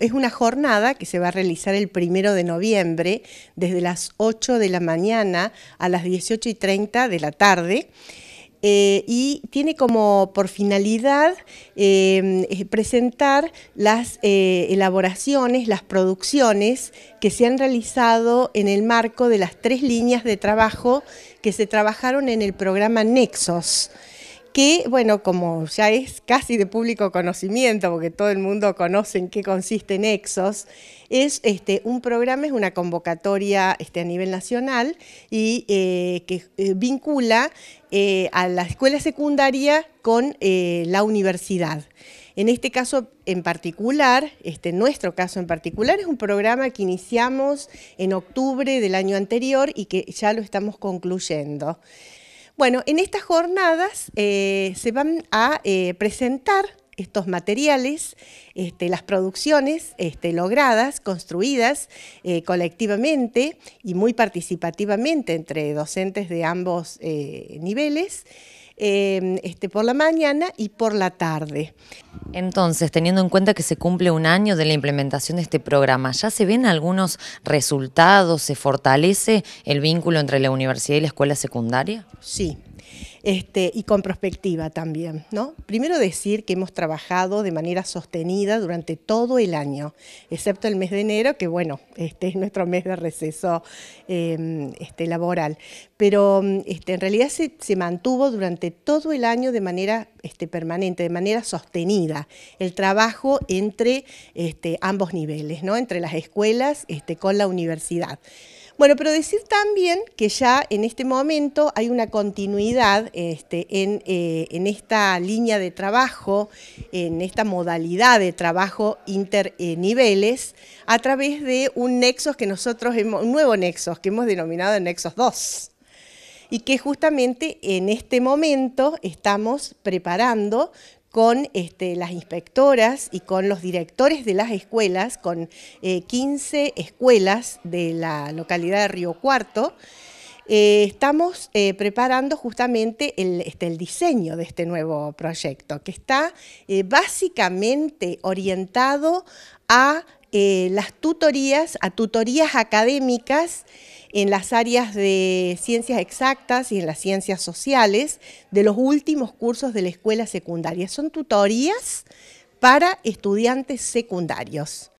es una jornada que se va a realizar el primero de noviembre desde las 8 de la mañana a las 18 y 30 de la tarde. Eh, y tiene como por finalidad eh, eh, presentar las elaboraciones, las producciones que se han realizado en el marco de las tres líneas de trabajo que se trabajaron en el programa Nexos que, bueno, como ya es casi de público conocimiento, porque todo el mundo conoce en qué consiste Nexos, es este, un programa, es una convocatoria este, a nivel nacional y eh, que eh, vincula eh, a la escuela secundaria con la universidad. En este caso en particular, este, nuestro caso en particular, es un programa que iniciamos en octubre del año anterior y que ya lo estamos concluyendo. Bueno, en estas jornadas eh, se van a eh, presentar estos materiales, este, las producciones este, logradas, construidas eh, colectivamente y muy participativamente entre docentes de ambos niveles. Em, este, por la mañana y por la tarde. Entonces, teniendo en cuenta que se cumple un año de la implementación de este programa, ¿ya se ven algunos resultados? ¿Se fortalece el vínculo entre la universidad y la escuela secundaria? Sí, este, y con prospectiva también. ¿no? Primero decir que hemos trabajado de manera sostenida durante todo el año, excepto el mes de enero, que bueno, este es nuestro mes de receso em, este, laboral. Pero este, en realidad se, mantuvo durante todo el año de manera este, permanente, de manera sostenida, el trabajo entre este, ambos niveles, ¿no? entre las escuelas este, con la universidad. Bueno, pero decir también que ya en este momento hay una continuidad este, eh, en, esta línea de trabajo, en esta modalidad de trabajo interniveles, a través de un nexos que nosotros hemos, un nuevo nexos que hemos denominado Nexos 2 y que justamente en este momento estamos preparando con este, las inspectoras y con los directores de las escuelas, con 15 eh, escuelas de la localidad de Río Cuarto. Eh, estamos eh, preparando justamente este, el, diseño de este nuevo proyecto, que está básicamente orientado a eh, las tutorías a tutorías académicas en las áreas de ciencias exactas y en las ciencias sociales de los últimos cursos de la escuela secundaria. Son tutorías para estudiantes secundarios.